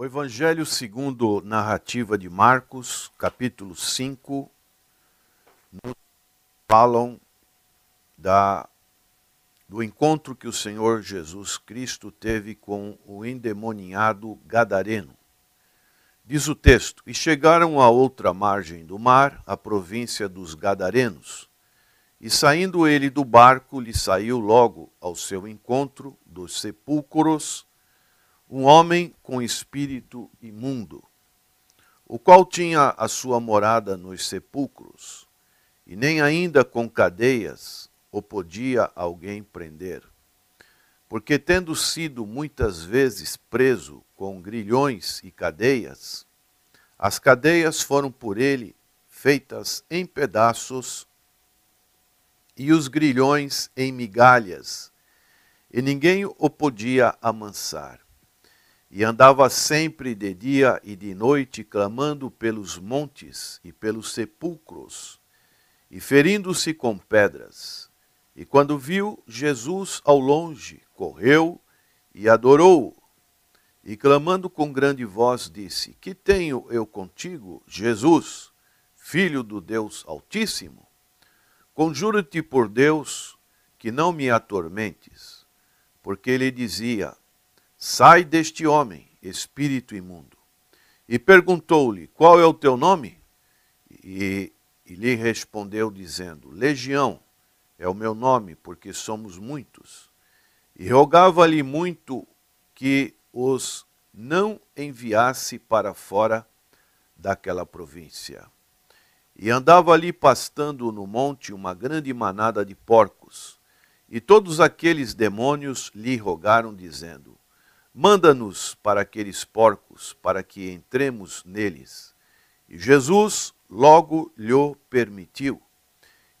O Evangelho segundo narrativa de Marcos, capítulo 5, nos falam da, do encontro que o Senhor Jesus Cristo teve com o endemoniado gadareno. Diz o texto: E chegaram à outra margem do mar, a província dos gadarenos. E saindo ele do barco, lhe saiu logo ao seu encontro dos sepulcros um homem com espírito imundo, o qual tinha a sua morada nos sepulcros, e nem ainda com cadeias o podia alguém prender. Porque, tendo sido muitas vezes preso com grilhões e cadeias, as cadeias foram por ele feitas em pedaços e os grilhões em migalhas, e ninguém o podia amansar e andava sempre de dia e de noite clamando pelos montes e pelos sepulcros, e ferindo-se com pedras. E quando viu Jesus ao longe, correu e adorou-o. E clamando com grande voz, disse: Que tenho eu contigo, Jesus, filho do Deus Altíssimo? Conjuro-te por Deus que não me atormentes. Porque ele dizia: Sai deste homem, espírito imundo. E perguntou-lhe: Qual é o teu nome? E, e lhe respondeu, dizendo: Legião é o meu nome, porque somos muitos. E rogava-lhe muito que os não enviasse para fora daquela província. E andava ali pastando no monte uma grande manada de porcos. E todos aqueles demônios lhe rogaram, dizendo: Manda-nos para aqueles porcos, para que entremos neles. E Jesus logo lhe permitiu.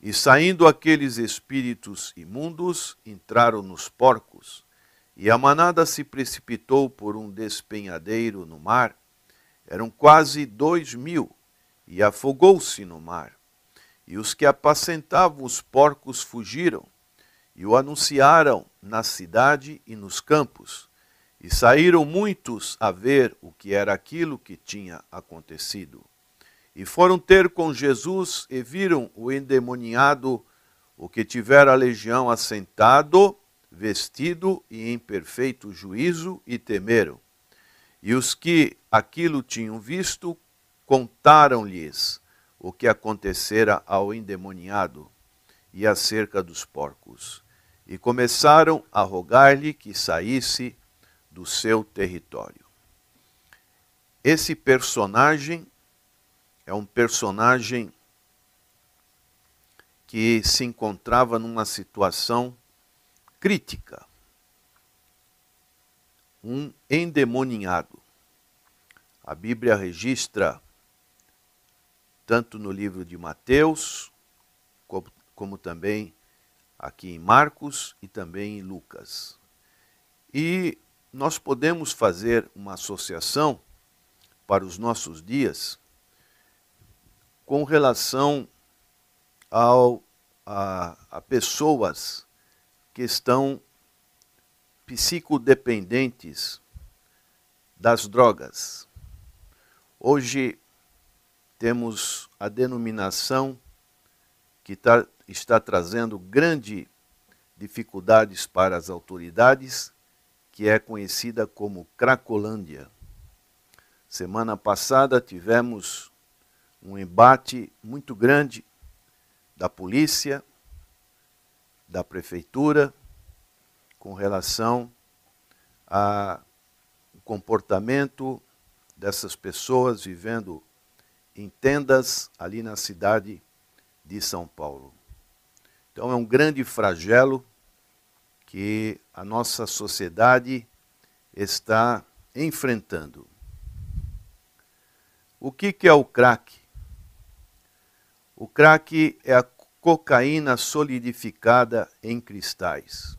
E saindo aqueles espíritos imundos, entraram nos porcos. E a manada se precipitou por um despenhadeiro no mar. Eram quase dois mil, e afogou-se no mar. E os que apacentavam os porcos fugiram, e o anunciaram na cidade e nos campos e saíram muitos a ver o que era aquilo que tinha acontecido. E foram ter com Jesus e viram o endemoniado, o que tivera a legião assentado, vestido e em perfeito juízo, e temeram. E os que aquilo tinham visto contaram-lhes o que acontecera ao endemoniado e acerca dos porcos. E começaram a rogar-lhe que saísse do seu território. Esse personagem é um personagem que se encontrava numa situação crítica, um endemoniado. A Bíblia registra, tanto no livro de Mateus, como, como também aqui em Marcos e também em Lucas. E nós podemos fazer uma associação para os nossos dias com relação ao, a, a pessoas que estão psicodependentes das drogas. Hoje temos a denominação que tá, está trazendo grande dificuldades para as autoridades que é conhecida como Cracolândia. Semana passada tivemos um embate muito grande da polícia, da prefeitura, com relação ao comportamento dessas pessoas vivendo em tendas ali na cidade de São Paulo. Então é um grande flagelo que a nossa sociedade está enfrentando. O que, que é o crack? O crack é a cocaína solidificada em cristais.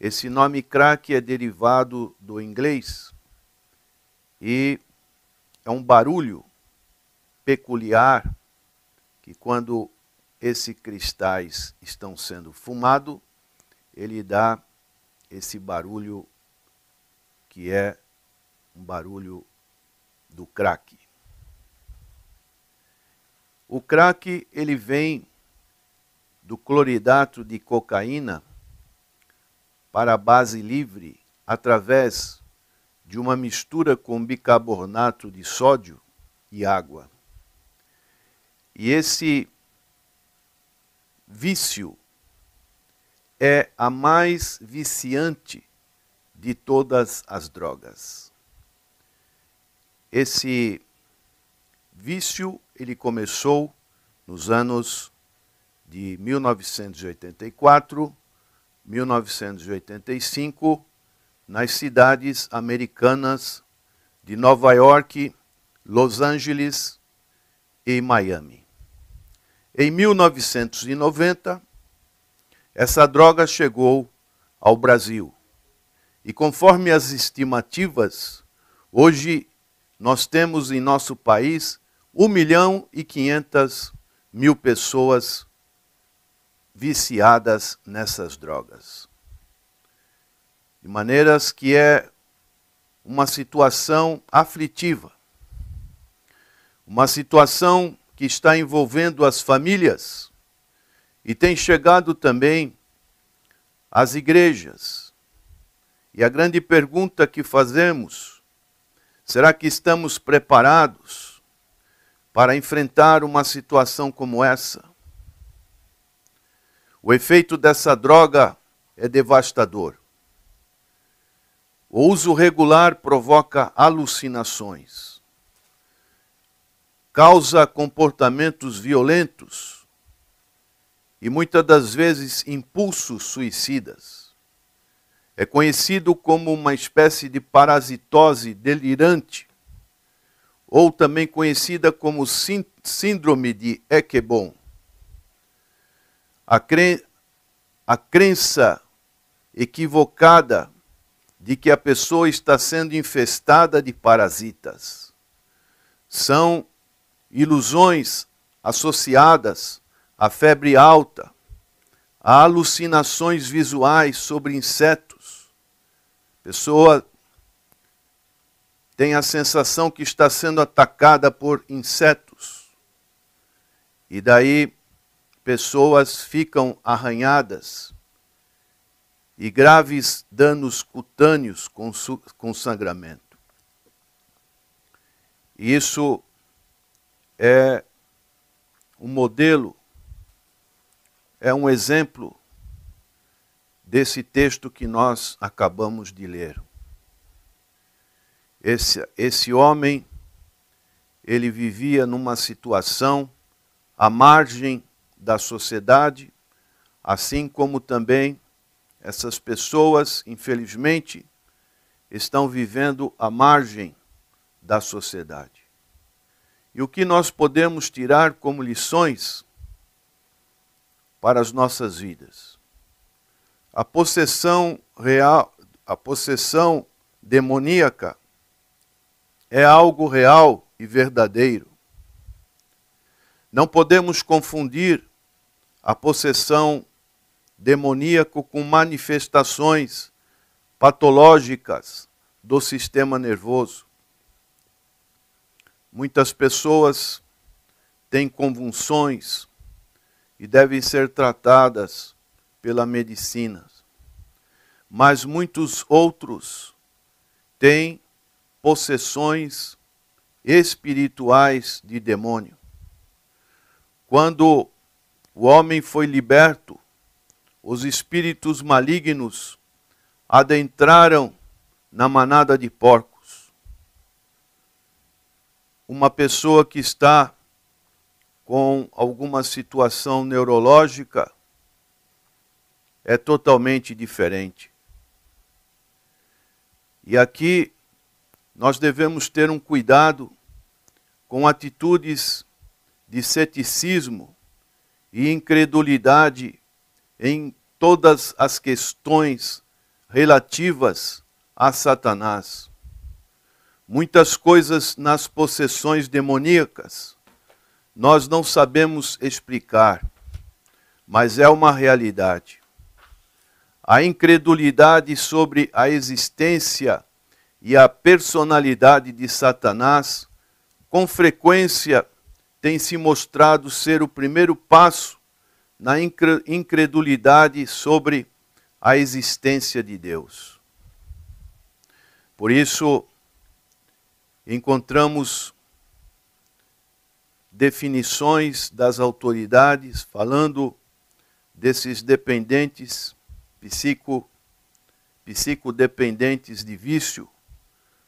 Esse nome crack é derivado do inglês e é um barulho peculiar que quando esses cristais estão sendo fumados, ele dá esse barulho que é um barulho do crack. O crack ele vem do cloridato de cocaína para a base livre através de uma mistura com bicarbonato de sódio e água. E esse vício é a mais viciante de todas as drogas. Esse vício ele começou nos anos de 1984, 1985, nas cidades americanas de Nova York, Los Angeles e Miami. Em 1990, essa droga chegou ao Brasil. E conforme as estimativas, hoje nós temos em nosso país 1 milhão e 500 mil pessoas viciadas nessas drogas. De maneiras que é uma situação aflitiva, uma situação que está envolvendo as famílias e tem chegado também às igrejas. E a grande pergunta que fazemos: será que estamos preparados para enfrentar uma situação como essa? O efeito dessa droga é devastador. O uso regular provoca alucinações, causa comportamentos violentos e muitas das vezes impulsos suicidas. É conhecido como uma espécie de parasitose delirante, ou também conhecida como síndrome de Ekebon. A, cre... a crença equivocada de que a pessoa está sendo infestada de parasitas. São ilusões associadas a febre alta, a alucinações visuais sobre insetos. A pessoa tem a sensação que está sendo atacada por insetos. E daí pessoas ficam arranhadas e graves danos cutâneos com, com sangramento. E isso é um modelo é um exemplo desse texto que nós acabamos de ler. Esse, esse homem, ele vivia numa situação à margem da sociedade, assim como também essas pessoas, infelizmente, estão vivendo à margem da sociedade. E o que nós podemos tirar como lições para as nossas vidas. A possessão real, a possessão demoníaca é algo real e verdadeiro. Não podemos confundir a possessão demoníaca com manifestações patológicas do sistema nervoso. Muitas pessoas têm convulsões, e devem ser tratadas pela medicina. Mas muitos outros têm possessões espirituais de demônio. Quando o homem foi liberto, os espíritos malignos adentraram na manada de porcos. Uma pessoa que está com alguma situação neurológica é totalmente diferente. E aqui nós devemos ter um cuidado com atitudes de ceticismo e incredulidade em todas as questões relativas a Satanás. Muitas coisas nas possessões demoníacas nós não sabemos explicar, mas é uma realidade. A incredulidade sobre a existência e a personalidade de Satanás, com frequência, tem se mostrado ser o primeiro passo na incredulidade sobre a existência de Deus. Por isso, encontramos definições das autoridades, falando desses dependentes psico, psicodependentes de vício,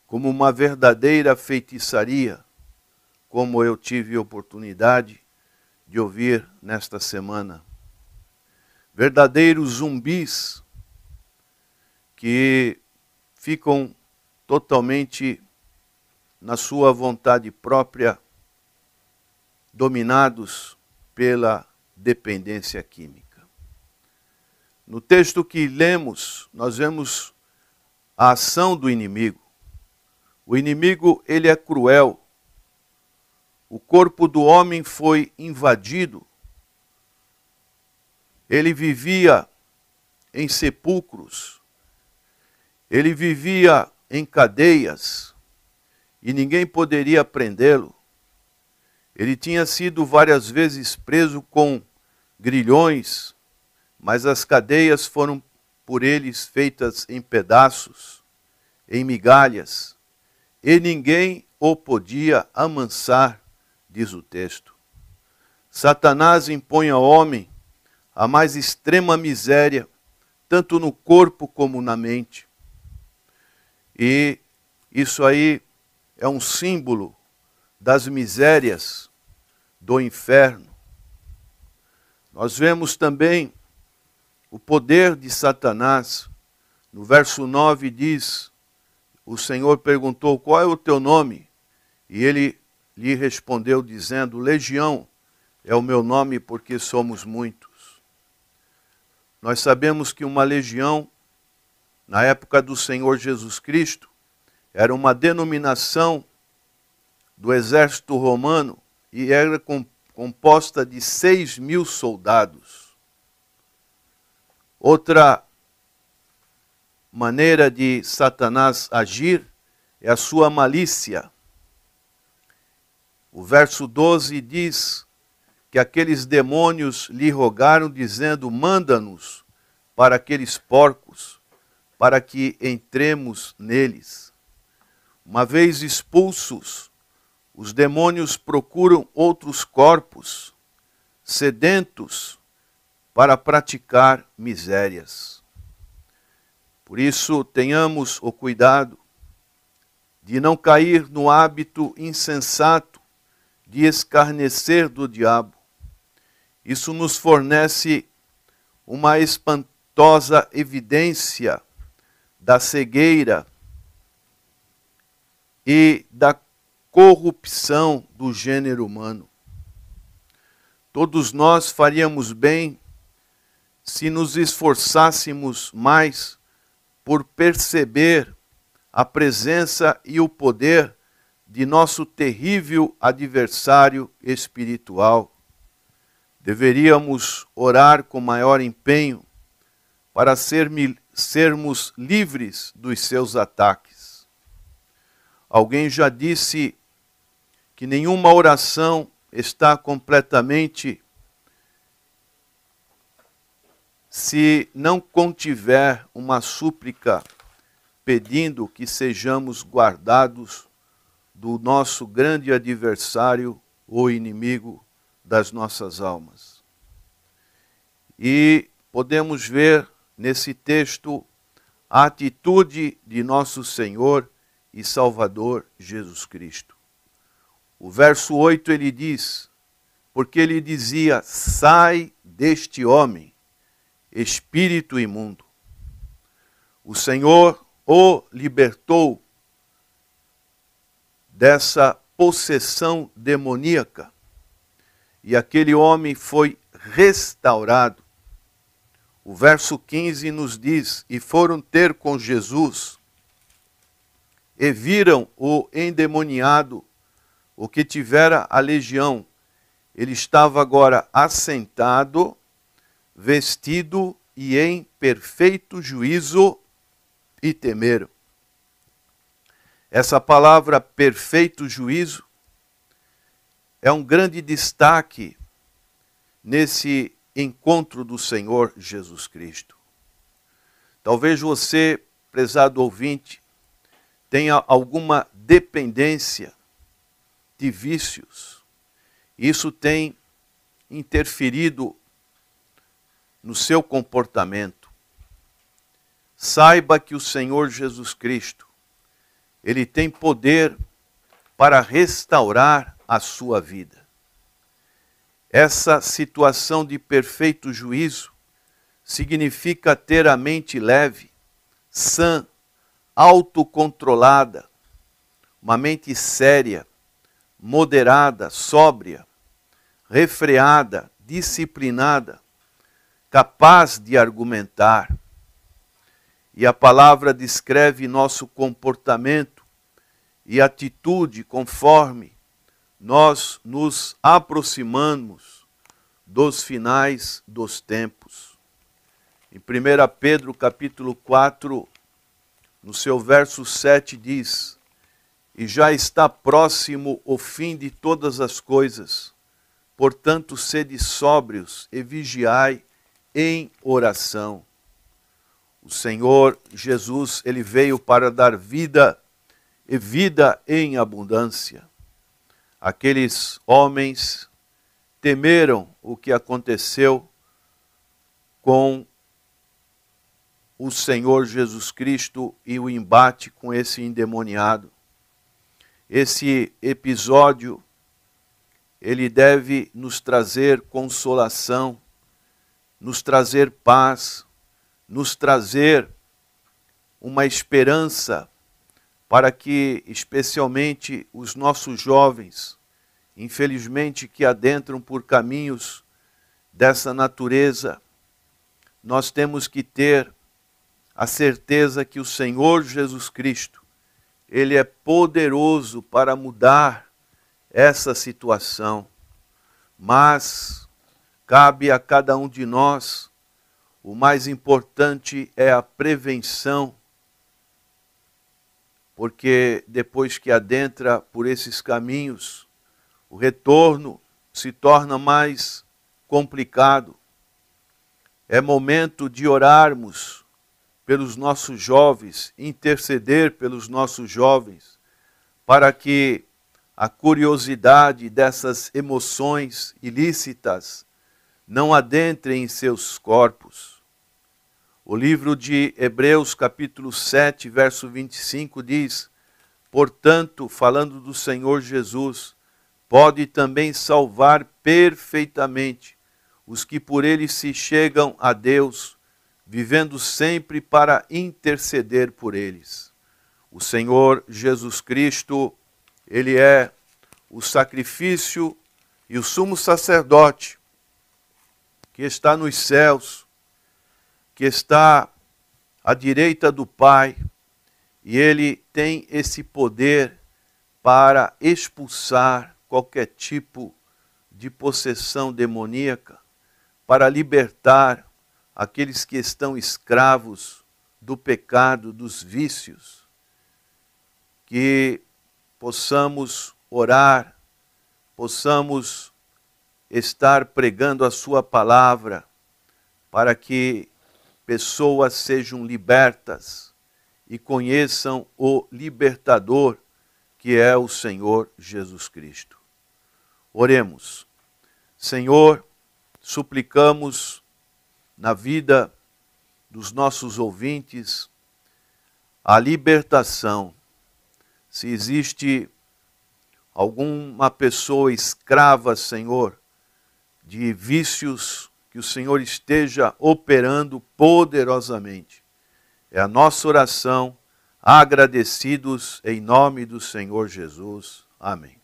como uma verdadeira feitiçaria, como eu tive oportunidade de ouvir nesta semana. Verdadeiros zumbis que ficam totalmente na sua vontade própria dominados pela dependência química. No texto que lemos, nós vemos a ação do inimigo. O inimigo, ele é cruel. O corpo do homem foi invadido. Ele vivia em sepulcros. Ele vivia em cadeias e ninguém poderia prendê-lo. Ele tinha sido várias vezes preso com grilhões, mas as cadeias foram por eles feitas em pedaços, em migalhas, e ninguém o podia amansar, diz o texto. Satanás impõe ao homem a mais extrema miséria, tanto no corpo como na mente. E isso aí é um símbolo das misérias do inferno. Nós vemos também o poder de Satanás. No verso 9 diz: O Senhor perguntou: Qual é o teu nome? E ele lhe respondeu, dizendo: Legião é o meu nome, porque somos muitos. Nós sabemos que uma legião, na época do Senhor Jesus Cristo, era uma denominação do exército romano e era composta de 6 mil soldados. Outra maneira de Satanás agir é a sua malícia. O verso 12 diz que aqueles demônios lhe rogaram, dizendo: Manda-nos para aqueles porcos, para que entremos neles. Uma vez expulsos, os demônios procuram outros corpos sedentos para praticar misérias. Por isso, tenhamos o cuidado de não cair no hábito insensato de escarnecer do diabo. Isso nos fornece uma espantosa evidência da cegueira e da corrupção do gênero humano. Todos nós faríamos bem se nos esforçássemos mais por perceber a presença e o poder de nosso terrível adversário espiritual. Deveríamos orar com maior empenho para ser, sermos livres dos seus ataques. Alguém já disse que nenhuma oração está completamente se não contiver uma súplica pedindo que sejamos guardados do nosso grande adversário ou inimigo das nossas almas. E podemos ver nesse texto a atitude de nosso Senhor e Salvador Jesus Cristo. O verso 8 ele diz: Porque ele dizia: Sai deste homem, espírito imundo. O Senhor o libertou dessa possessão demoníaca e aquele homem foi restaurado. O verso 15 nos diz: E foram ter com Jesus e viram o endemoniado o que tivera a legião. Ele estava agora assentado, vestido e em perfeito juízo e temer. Essa palavra perfeito juízo é um grande destaque nesse encontro do Senhor Jesus Cristo. Talvez você, prezado ouvinte, tenha alguma dependência de vícios. Isso tem interferido no seu comportamento. Saiba que o Senhor Jesus Cristo, ele tem poder para restaurar a sua vida. Essa situação de perfeito juízo significa ter a mente leve, sã, autocontrolada, uma mente séria, moderada, sóbria, refreada, disciplinada, capaz de argumentar. E a palavra descreve nosso comportamento e atitude conforme nós nos aproximamos dos finais dos tempos. Em 1 Pedro capítulo 4, no seu verso 7 diz: e já está próximo o fim de todas as coisas. Portanto, sede sóbrios e vigiai em oração. O Senhor Jesus, ele veio para dar vida e vida em abundância. Aqueles homens temeram o que aconteceu com o Senhor Jesus Cristo e o embate com esse endemoniado. Esse episódio ele deve nos trazer consolação, nos trazer paz, nos trazer uma esperança para que, especialmente, os nossos jovens, infelizmente, que adentram por caminhos dessa natureza, nós temos que ter a certeza que o Senhor Jesus Cristo ele é poderoso para mudar essa situação. Mas cabe a cada um de nós, o mais importante é a prevenção, porque depois que adentra por esses caminhos, o retorno se torna mais complicado. É momento de orarmos pelos nossos jovens, interceder pelos nossos jovens, para que a curiosidade dessas emoções ilícitas não adentre em seus corpos. O livro de Hebreus, capítulo 7, verso 25 diz: Portanto, falando do Senhor Jesus, pode também salvar perfeitamente os que por ele se chegam a Deus vivendo sempre para interceder por eles. O Senhor Jesus Cristo, ele é o sacrifício e o sumo sacerdote que está nos céus, que está à direita do Pai, e ele tem esse poder para expulsar qualquer tipo de possessão demoníaca, para libertar aqueles que estão escravos do pecado, dos vícios, que possamos orar, possamos estar pregando a Sua palavra, para que pessoas sejam libertas e conheçam o libertador que é o Senhor Jesus Cristo. Oremos. Senhor, suplicamos na vida dos nossos ouvintes a libertação. Se existe alguma pessoa escrava, Senhor, de vícios, que o Senhor esteja operando poderosamente. É a nossa oração, agradecidos em nome do Senhor Jesus. Amém.